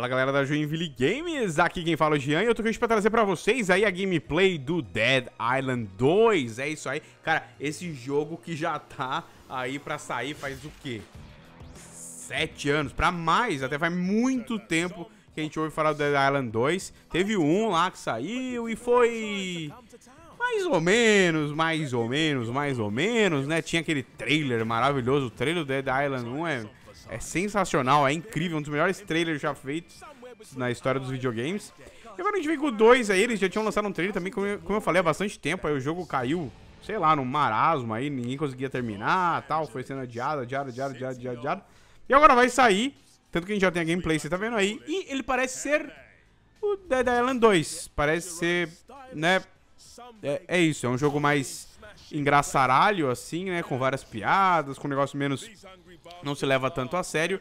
Fala galera da Joinville Games, aqui quem fala é o Jean e eu tô aqui pra trazer pra vocês aí a gameplay do Dead Island 2, é isso aí. Cara, esse jogo que já tá aí pra sair faz o quê? Sete anos, pra mais, até faz muito tempo que a gente ouve falar do Dead Island 2. Teve um lá que saiu e foi... Mais ou menos, mais ou menos, mais ou menos, né? Tinha aquele trailer maravilhoso, o trailer do Dead Island 1 é é sensacional, é incrível, um dos melhores trailers já feitos na história dos videogames. E agora a gente vem com o 2 aí, eles já tinham lançado um trailer também, como eu, como eu falei, há bastante tempo. Aí o jogo caiu, sei lá, num marasmo aí, ninguém conseguia terminar tal. Foi sendo adiado, adiado, adiado, adiado, adiado, adiado. E agora vai sair, tanto que a gente já tem a gameplay, você tá vendo aí. E ele parece ser o Dead Island 2. Parece ser, né... É, é isso, é um jogo mais engraçaralho, assim, né? Com várias piadas, com um negócio menos não se leva tanto a sério.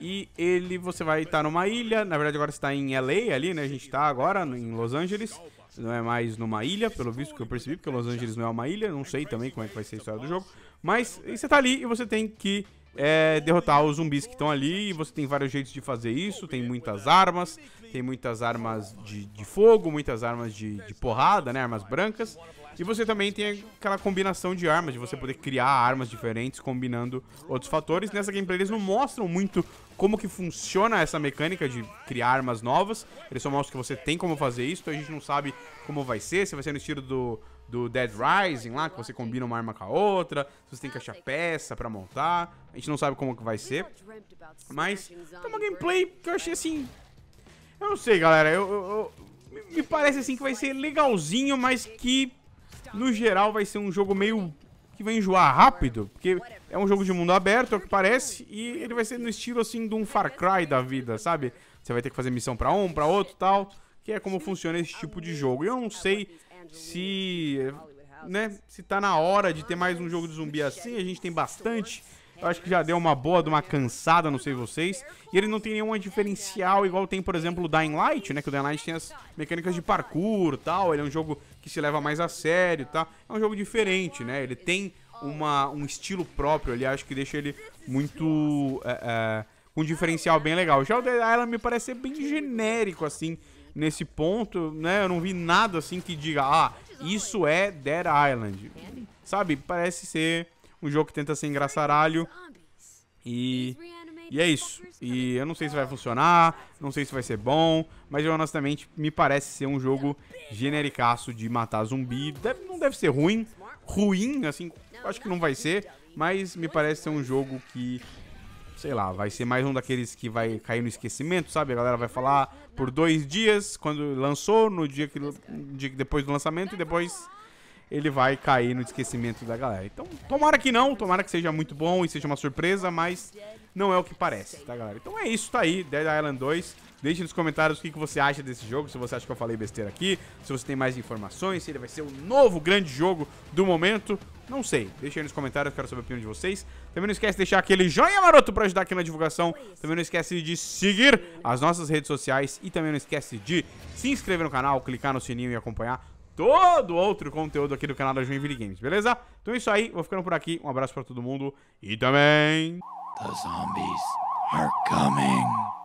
E ele, você vai estar numa ilha, na verdade agora está em LA ali, né? A gente está agora em Los Angeles, não é mais numa ilha, pelo visto que eu percebi, porque Los Angeles não é uma ilha, não sei também como é que vai ser a história do jogo. Mas você está ali e você tem que é derrotar os zumbis que estão ali. E você tem vários jeitos de fazer isso. Tem muitas armas. Tem muitas armas de, de fogo, muitas armas de, de, porrada, né? Armas brancas. E você também tem aquela combinação de armas, de você poder criar armas diferentes combinando outros fatores. Nessa gameplay eles não mostram muito como que funciona essa mecânica de criar armas novas. Ele só mostra que você tem como fazer isso, então a gente não sabe como vai ser, se vai ser no estilo do, do Dead Rising lá, que você combina uma arma com a outra, se você tem que achar peça pra montar. A gente não sabe como que vai ser. Mas é uma gameplay que eu achei assim... Eu não sei, galera, eu, eu, eu me parece assim que vai ser legalzinho, mas que no geral vai ser um jogo meio que vai enjoar rápido, porque é um jogo de mundo aberto, é o que parece, e ele vai ser no estilo assim de um Far Cry da vida, sabe? Você vai ter que fazer missão para um, para outro, tal, que é como funciona esse tipo de jogo. eu não sei se, né, se tá na hora de ter mais um jogo de zumbi assim, a gente tem bastante, eu acho que já deu uma boa de uma cansada, não sei vocês. E ele não tem nenhuma diferencial, igual tem, por exemplo, o Dying Light, né? Que o Dying Light tem as mecânicas de parkour e tal. Ele é um jogo que se leva mais a sério e tal. É um jogo diferente, né? Ele tem uma, um estilo próprio ali, acho que deixa ele muito... É, é, um diferencial bem legal. Já o Dead Island me parece ser bem genérico, assim, nesse ponto, né? Eu não vi nada, assim, que diga, ah, isso é Dead Island. Sabe? Parece ser um jogo que tenta ser engraçaralho. E, e é isso. E eu não sei se vai funcionar, não sei se vai ser bom, mas eu honestamente me parece ser um jogo genericaço de matar zumbi. Deve, não deve ser ruim, ruim, assim, acho que não vai ser, mas me parece ser um jogo que sei lá, vai ser mais um daqueles que vai cair no esquecimento, sabe? A galera vai falar por dois dias, quando lançou, no dia que, dia depois do lançamento, e depois ele vai cair no esquecimento da galera. Então, tomara que não, tomara que seja muito bom e seja uma surpresa, mas não é o que parece, tá, galera? Então é isso, tá aí, Dead Island 2. Deixe nos comentários o que, você acha desse jogo, se você acha que eu falei besteira aqui, se você tem mais informações, se ele vai ser o novo grande jogo do momento. Não sei. Deixa aí nos comentários, quero saber a opinião de vocês. Também não esquece de deixar aquele joinha maroto para ajudar aqui na divulgação. Também não esquece de seguir as nossas redes sociais e também não esquece de se inscrever no canal, clicar no sininho e acompanhar todo outro conteúdo aqui do canal da Joinville Games, beleza? Então é isso aí, vou ficando por aqui. Um abraço pra todo mundo e também... The zombies are coming.